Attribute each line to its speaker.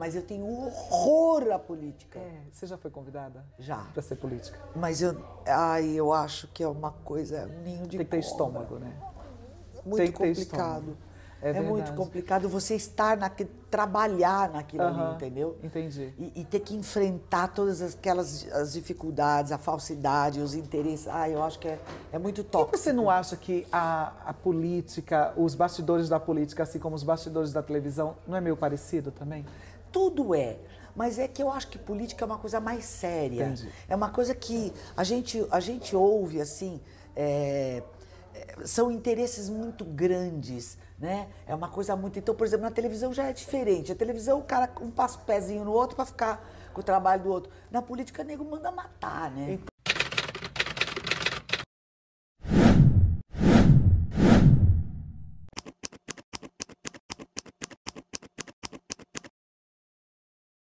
Speaker 1: mas eu tenho horror à política. É, você já foi convidada?
Speaker 2: Já. Para ser política? Mas eu, ai, eu acho que é uma coisa, um ninho de Tem que ter estômago, né? Muito complicado. Estômago. É, é muito complicado você estar naquele, trabalhar naquilo uhum. ali, entendeu? Entendi. E, e, ter que enfrentar todas aquelas as dificuldades, a falsidade, os interesses. Ah, eu acho que é, é muito tóxico. E você não acha que a, a
Speaker 1: política, os bastidores da política, assim como os bastidores da televisão, não é meio parecido também?
Speaker 2: Tudo é. Mas é que eu acho que política é uma coisa mais séria. Entendi. É uma coisa que a gente, a gente ouve assim. É são interesses muito grandes, né? É uma coisa muito. Então, por exemplo, na televisão já é diferente. A televisão, o cara um passa o pezinho no outro para ficar com o trabalho do outro. Na política, nego manda matar, né? Então...